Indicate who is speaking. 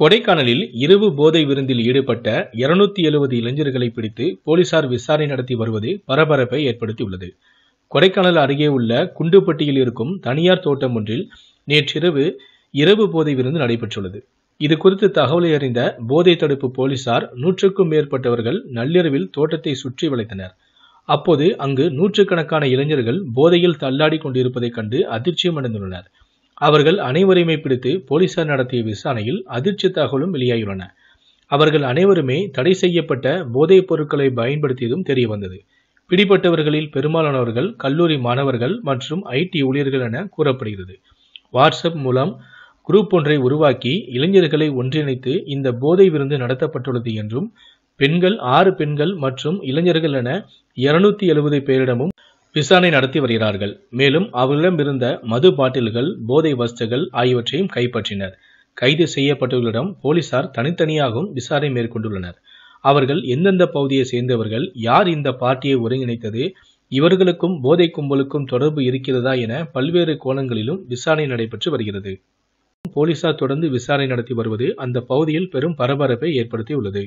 Speaker 1: கொடைக்கானலில் இரவு போதை விருந்தில் ஈடுபட்ட இருநூத்தி எழுபது இளைஞர்களை பிடித்து போலீசார் விசாரணை நடத்தி வருவது பரபரப்பை ஏற்படுத்தியுள்ளது கொடைக்கானல் அருகே உள்ள குண்டுப்பட்டியில் இருக்கும் தனியார் தோட்டம் ஒன்றில் நேற்றிரவு இரவு போதை விருந்து நடைபெற்றுள்ளது இது குறித்து தகவலை அறிந்த போதை தடுப்பு போலீசார் நூற்றுக்கும் மேற்பட்டவர்கள் நள்ளிரவில் தோட்டத்தை சுற்றி வளைத்தனர் அப்போது அங்கு நூற்றுக்கணக்கான இளைஞர்கள் போதையில் தள்ளாடி கொண்டிருப்பதைக் கண்டு அதிர்ச்சியம் அடைந்துள்ளனர் அவர்கள் அனைவரையுமே பிடித்து போலீசார் நடத்திய விசாரணையில் அதிர்ச்சி தகவலும் வெளியாகியுள்ளன அவர்கள் அனைவருமே தடை செய்யப்பட்ட போதைப் பொருட்களை பயன்படுத்தியதும் தெரியவந்தது பிடிப்பட்டவர்களில் பிடிபட்டவர்களில் பெரும்பாலானவர்கள் கல்லூரி மாணவர்கள் மற்றும் ஐடி ஊழியர்கள் என கூறப்படுகிறது வாட்ஸ்அப் மூலம் குரூப் ஒன்றை உருவாக்கி இளைஞர்களை ஒன்றிணைத்து இந்த போதை விருந்து நடத்தப்பட்டுள்ளது என்றும் பெண்கள் ஆறு பெண்கள் மற்றும் இளைஞர்கள் என இருநூத்தி எழுபது பேரிடமும் விசாரணை நடத்தி வருகிறார்கள் மேலும் அவர்களிடம் இருந்த மது பாட்டில்கள் போதை வஸ்துகள் ஆகியவற்றையும் கைப்பற்றினர் கைது செய்யப்பட்டவர்களிடம் போலீசார் தனித்தனியாகவும் விசாரணை மேற்கொண்டுள்ளனர் அவர்கள் எந்தெந்த பகுதியை சேர்ந்தவர்கள் யார் இந்த பார்ட்டியை ஒருங்கிணைத்தது இவர்களுக்கும் போதை கும்பலுக்கும் தொடர்பு இருக்கிறதா என பல்வேறு கோணங்களிலும் விசாரணை நடைபெற்று வருகிறது போலீசார் தொடர்ந்து விசாரணை நடத்தி வருவது அந்த பகுதியில் பெரும் பரபரப்பை ஏற்படுத்தியுள்ளது